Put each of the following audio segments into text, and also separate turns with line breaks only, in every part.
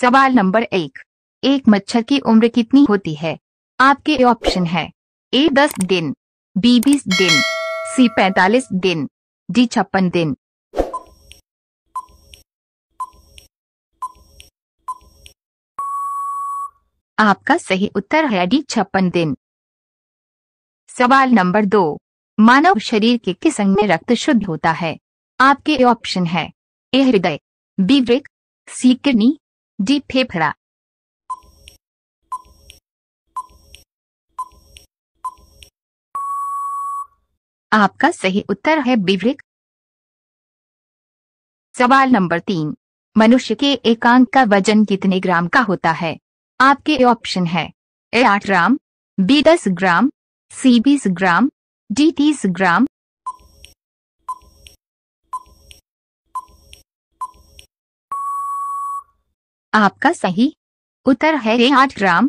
सवाल नंबर एक एक मच्छर की उम्र कितनी होती है आपके ऑप्शन है ए दस दिन बी बीस दिन सी पैतालीस दिन डी छप्पन दिन आपका सही उत्तर है डी छप्पन दिन सवाल नंबर दो मानव शरीर के किस अंग में रक्त शुद्ध होता है आपके ऑप्शन है ए हृदय बी वृक सी किडनी डी फेफड़ा आपका सही उत्तर है बिवृक सवाल नंबर तीन मनुष्य के एकांक का वजन कितने ग्राम का होता है आपके ऑप्शन है ए आठ ग्राम बी दस ग्राम सी बीस ग्राम डी तीस ग्राम आपका सही उत्तर है आठ ग्राम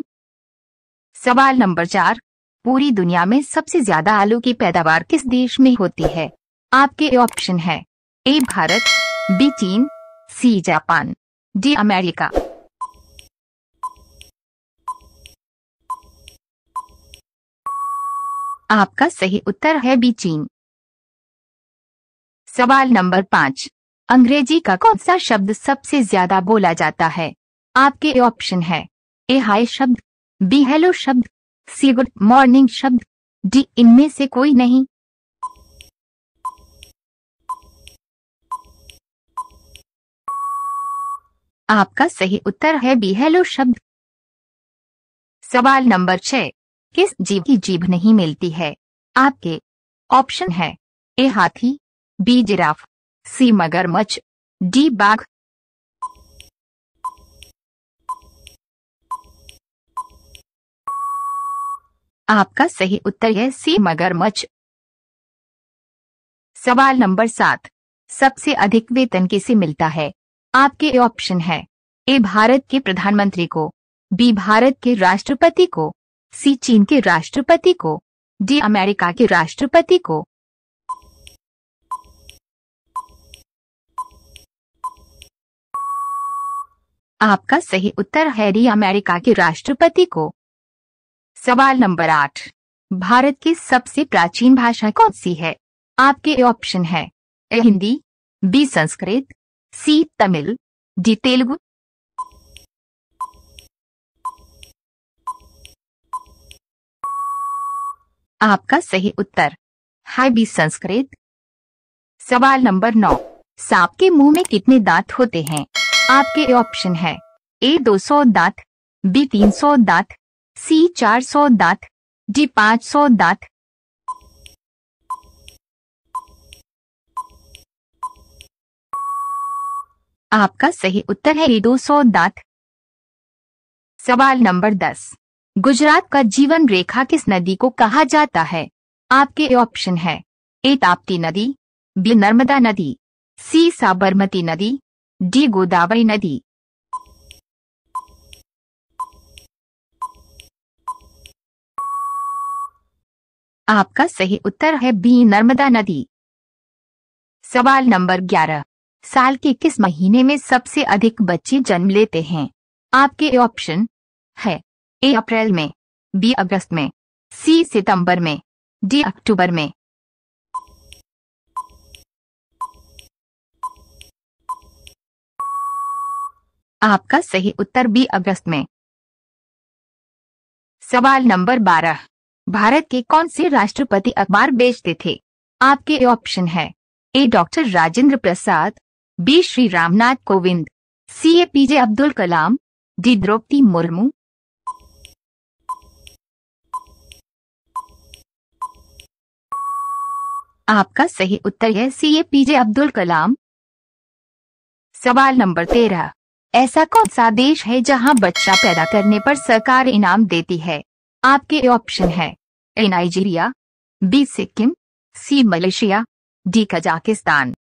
सवाल नंबर चार पूरी दुनिया में सबसे ज्यादा आलू की पैदावार किस देश में होती है आपके ऑप्शन है ए भारत बी चीन सी जापान डी अमेरिका आपका सही उत्तर है बी चीन सवाल नंबर पाँच अंग्रेजी का कौन सा शब्द सबसे ज्यादा बोला जाता है आपके ऑप्शन है ए हाई शब्द बी हेलो शब्द सी गुड मॉर्निंग शब्द डी इनमें से कोई नहीं आपका सही उत्तर है बी हेलो शब्द सवाल नंबर छह किस जीव की जीभ नहीं मिलती है आपके ऑप्शन है ए हाथी बी जिराफ सी मगरमच्छ डी बाघ आपका सही उत्तर है सी मगरमच्छ सवाल नंबर सात सबसे अधिक वेतन किसे मिलता है आपके ऑप्शन है ए भारत के प्रधानमंत्री को बी भारत के राष्ट्रपति को सी चीन के राष्ट्रपति को डी अमेरिका के राष्ट्रपति को आपका सही उत्तर हैरी अमेरिका के राष्ट्रपति को सवाल नंबर आठ भारत की सबसे प्राचीन भाषा कौन सी है आपके ऑप्शन है A Hindi B Sanskrit C Tamil D Telugu आपका सही उत्तर है बी संस्कृत सवाल नंबर नौ सांप के मुंह में कितने दांत होते हैं आपके ऑप्शन है ए 200 दांत बी 300 दांत सी 400 दांत डी 500 दांत आपका सही उत्तर है ए 200 दांत सवाल नंबर 10 गुजरात का जीवन रेखा किस नदी को कहा जाता है आपके ऑप्शन है ए ताप्ती नदी बी नर्मदा नदी सी साबरमती नदी डी गोदावरी नदी आपका सही उत्तर है बी नर्मदा नदी सवाल नंबर 11 साल के किस महीने में सबसे अधिक बच्चे जन्म लेते हैं आपके ऑप्शन है ए अप्रैल में बी अगस्त में सी सितंबर में डी अक्टूबर में आपका सही उत्तर बी अगस्त में सवाल नंबर बारह भारत के कौन से राष्ट्रपति अखबार बेचते थे आपके ऑप्शन है A doctor Rajendra Prasad B Shri Ramnath Kovind C A P J Abdul Kalam D Draupadi Murmu आपका सही उत्तर है सी ए पीजे अब्दुल कलाम सवाल नंबर तेरह ऐसा कौन सा देश है जहां बच्चा पैदा करने पर सरकार इनाम देती है आपके ऑप्शन है A Nigeria B Sikkim C Malaysia D Kazakhstan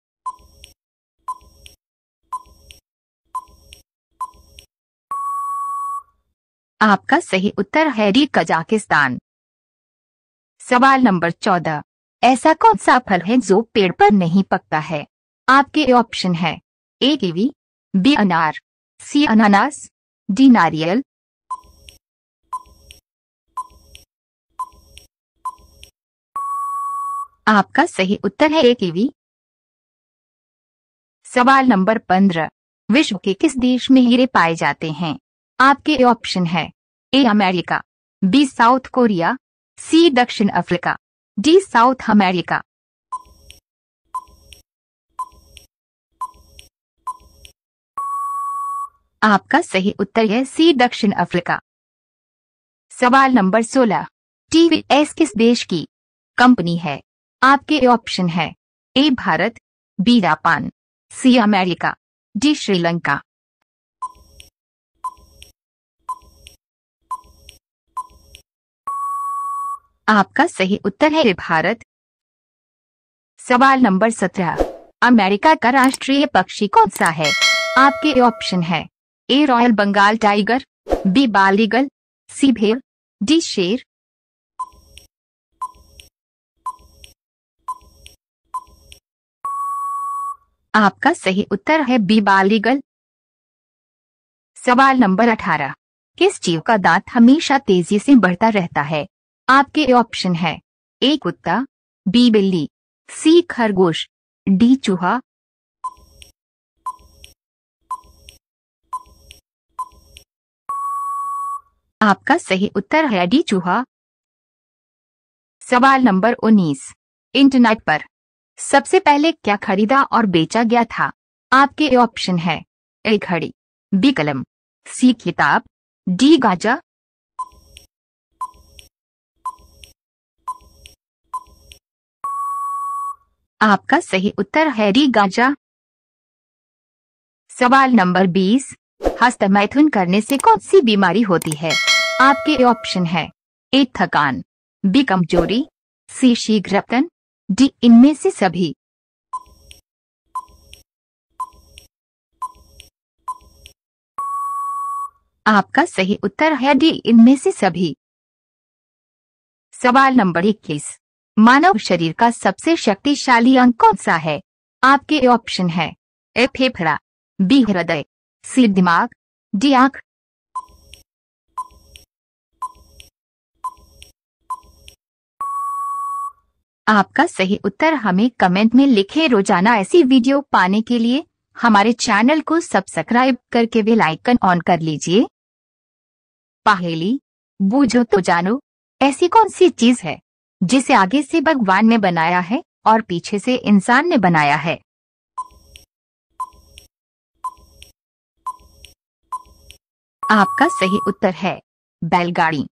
आपका सही उत्तर है डी कजाकिस्तान सवाल नंबर चौदह ऐसा कौन सा फल है जो पेड़ पर नहीं पकता है आपके ऑप्शन है ए कीवी बी अनार सी अनानास डी नारियल आपका सही उत्तर है एक कीवी सवाल नंबर पंद्रह विश्व के किस देश में हीरे पाए जाते हैं आपके ऑप्शन है A America B South Korea C दक्षिण अफ्रीका डी साउथ अमेरिका आपका सही उत्तर है सी दक्षिण अफ्रीका सवाल नंबर 16। टीवीएस किस देश की कंपनी है आपके ऑप्शन है A Bharat B Japan C America D Sri Lanka आपका सही उत्तर है भारत सवाल नंबर सत्रह अमेरिका का राष्ट्रीय पक्षी कौन सा है आपके ऑप्शन है A royal Bengal tiger B बालीगल सी भेड़ डी शेर आपका सही उत्तर है बी बालीगल सवाल नंबर 18 किस जीव का दांत हमेशा तेजी से बढ़ता रहता है आपके ऑप्शन है ए कुत्ता बी बिल्ली सी खरगोश डी चूहा आपका सही उत्तर है डी चूहा सवाल नंबर 19 इंटरनेट पर सबसे पहले क्या खरीदा और बेचा गया था आपके ऑप्शन है ए घड़ी बी कलम सी किताब डी गाजा आपका सही उत्तर है डी गाजा सवाल नंबर 20 हस्तमैथुन करने से कौन सी बीमारी होती है आपके ऑप्शन है ए थकान बी कमजोरी सी शीघ्र डी इनमें से सभी आपका सही उत्तर है डी इनमें से सभी सवाल नंबर इक्कीस मानव शरीर का सबसे शक्तिशाली अंग कौन सा है आपके ऑप्शन है ए फेफड़ा बी हृदय सी दिमाग डी आंख आपका सही उत्तर हमें कमेंट में लिखें रोजाना ऐसी वीडियो पाने के लिए हमारे चैनल को सब्सक्राइब करके वे लाइकन ऑन कर लीजिए पहेली बूझो तो जानो ऐसी कौन सी चीज है जिसे आगे से भगवान ने बनाया है और पीछे से इंसान ने बनाया है आपका सही उत्तर है बैलगाड़ी